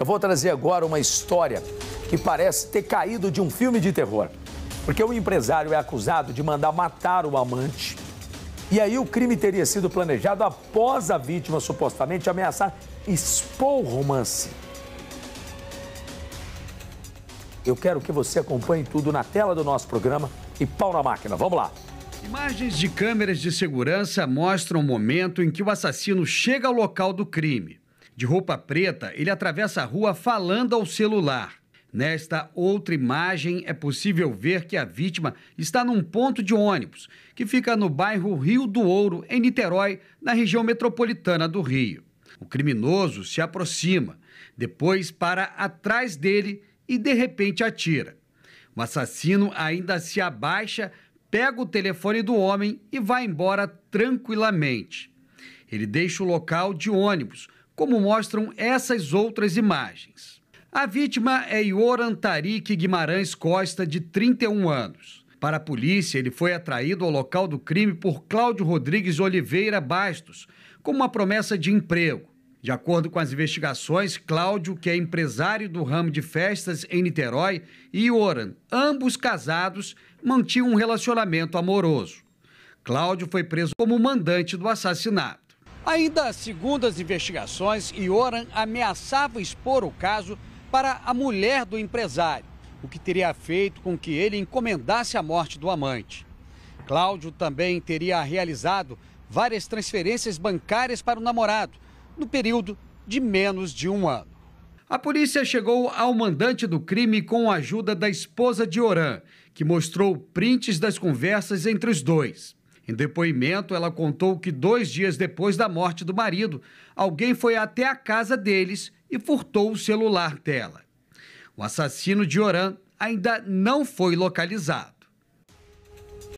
Eu vou trazer agora uma história que parece ter caído de um filme de terror. Porque o empresário é acusado de mandar matar o amante. E aí o crime teria sido planejado após a vítima supostamente ameaçar expor o romance. Eu quero que você acompanhe tudo na tela do nosso programa e pau na máquina. Vamos lá. Imagens de câmeras de segurança mostram o momento em que o assassino chega ao local do crime de roupa preta, ele atravessa a rua falando ao celular. Nesta outra imagem, é possível ver que a vítima está num ponto de ônibus, que fica no bairro Rio do Ouro, em Niterói, na região metropolitana do Rio. O criminoso se aproxima, depois para atrás dele e de repente atira. O assassino ainda se abaixa, pega o telefone do homem e vai embora tranquilamente. Ele deixa o local de ônibus, como mostram essas outras imagens. A vítima é Ioran Tarik Guimarães Costa, de 31 anos. Para a polícia, ele foi atraído ao local do crime por Cláudio Rodrigues Oliveira Bastos, com uma promessa de emprego. De acordo com as investigações, Cláudio, que é empresário do ramo de festas em Niterói, e Oran, ambos casados, mantinham um relacionamento amoroso. Cláudio foi preso como mandante do assassinato. Ainda segundo as investigações, Ioran ameaçava expor o caso para a mulher do empresário, o que teria feito com que ele encomendasse a morte do amante. Cláudio também teria realizado várias transferências bancárias para o namorado, no período de menos de um ano. A polícia chegou ao mandante do crime com a ajuda da esposa de Oran, que mostrou prints das conversas entre os dois. Em depoimento, ela contou que dois dias depois da morte do marido, alguém foi até a casa deles e furtou o celular dela. O assassino de Oran ainda não foi localizado.